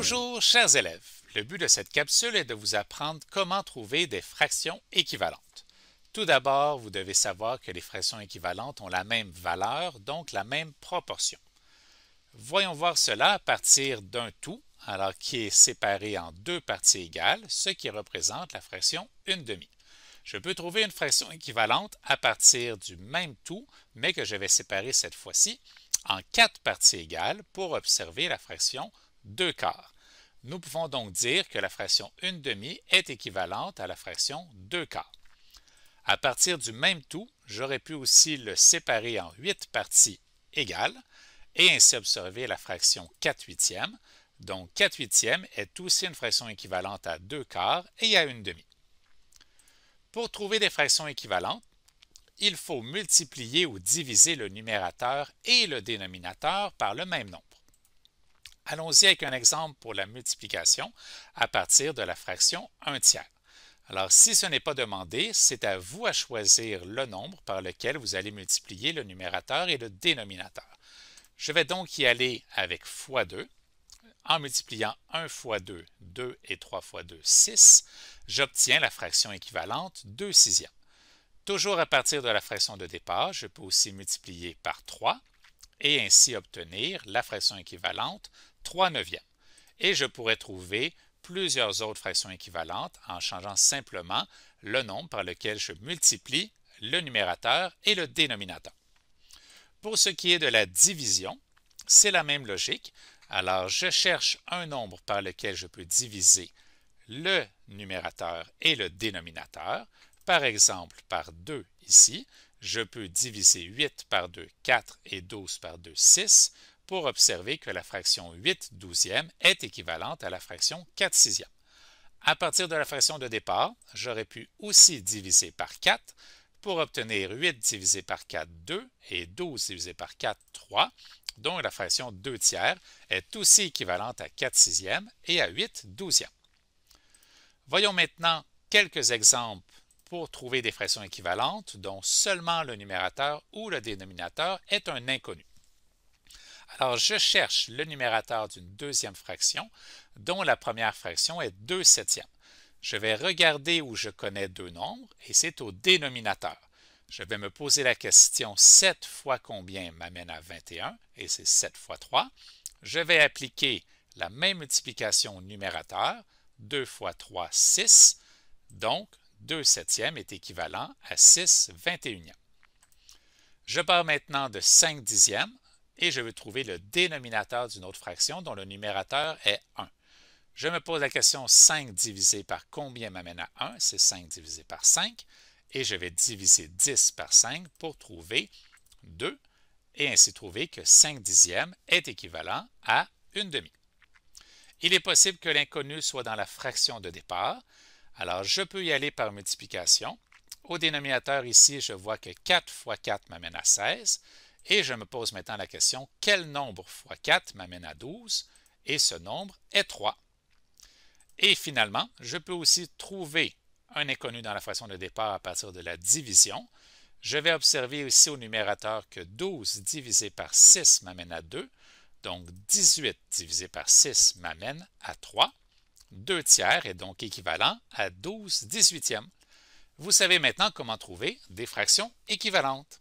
Bonjour chers élèves, le but de cette capsule est de vous apprendre comment trouver des fractions équivalentes. Tout d'abord, vous devez savoir que les fractions équivalentes ont la même valeur, donc la même proportion. Voyons voir cela à partir d'un tout, alors qui est séparé en deux parties égales, ce qui représente la fraction 1 demi. Je peux trouver une fraction équivalente à partir du même tout, mais que je vais séparer cette fois-ci en quatre parties égales pour observer la fraction 2 quarts. Nous pouvons donc dire que la fraction 1 demi est équivalente à la fraction 2 quarts. À partir du même tout, j'aurais pu aussi le séparer en 8 parties égales et ainsi observer la fraction 4 huitièmes. Donc 4 huitièmes est aussi une fraction équivalente à 2 quarts et à 1 demi. Pour trouver des fractions équivalentes, il faut multiplier ou diviser le numérateur et le dénominateur par le même nombre. Allons-y avec un exemple pour la multiplication à partir de la fraction 1 tiers. Alors, si ce n'est pas demandé, c'est à vous à choisir le nombre par lequel vous allez multiplier le numérateur et le dénominateur. Je vais donc y aller avec x2. En multipliant 1 x 2, 2 et 3 x 2, 6, j'obtiens la fraction équivalente 2 sixièmes. Toujours à partir de la fraction de départ, je peux aussi multiplier par 3 et ainsi obtenir la fraction équivalente 3 neuvièmes. Et je pourrais trouver plusieurs autres fractions équivalentes en changeant simplement le nombre par lequel je multiplie le numérateur et le dénominateur. Pour ce qui est de la division, c'est la même logique. Alors, je cherche un nombre par lequel je peux diviser le numérateur et le dénominateur. Par exemple, par 2 ici, je peux diviser 8 par 2, 4 et 12 par 2, 6 pour observer que la fraction 8 12 est équivalente à la fraction 4 sixièmes. À partir de la fraction de départ, j'aurais pu aussi diviser par 4 pour obtenir 8 divisé par 4, 2, et 12 divisé par 4, 3, dont la fraction 2 tiers est aussi équivalente à 4 sixièmes et à 8 douzièmes. Voyons maintenant quelques exemples pour trouver des fractions équivalentes dont seulement le numérateur ou le dénominateur est un inconnu. Alors, je cherche le numérateur d'une deuxième fraction, dont la première fraction est 2 septièmes. Je vais regarder où je connais deux nombres, et c'est au dénominateur. Je vais me poser la question 7 fois combien m'amène à 21, et c'est 7 fois 3. Je vais appliquer la même multiplication au numérateur, 2 fois 3, 6. Donc, 2 septièmes est équivalent à 6 21e. Je pars maintenant de 5 dixièmes et je veux trouver le dénominateur d'une autre fraction dont le numérateur est 1. Je me pose la question 5 divisé par combien m'amène à 1, c'est 5 divisé par 5, et je vais diviser 10 par 5 pour trouver 2, et ainsi trouver que 5 dixièmes est équivalent à 1 demi. Il est possible que l'inconnu soit dans la fraction de départ, alors je peux y aller par multiplication. Au dénominateur ici, je vois que 4 fois 4 m'amène à 16, et je me pose maintenant la question, quel nombre fois 4 m'amène à 12? Et ce nombre est 3. Et finalement, je peux aussi trouver un inconnu dans la fraction de départ à partir de la division. Je vais observer ici au numérateur que 12 divisé par 6 m'amène à 2. Donc 18 divisé par 6 m'amène à 3. 2 tiers est donc équivalent à 12 18e. Vous savez maintenant comment trouver des fractions équivalentes.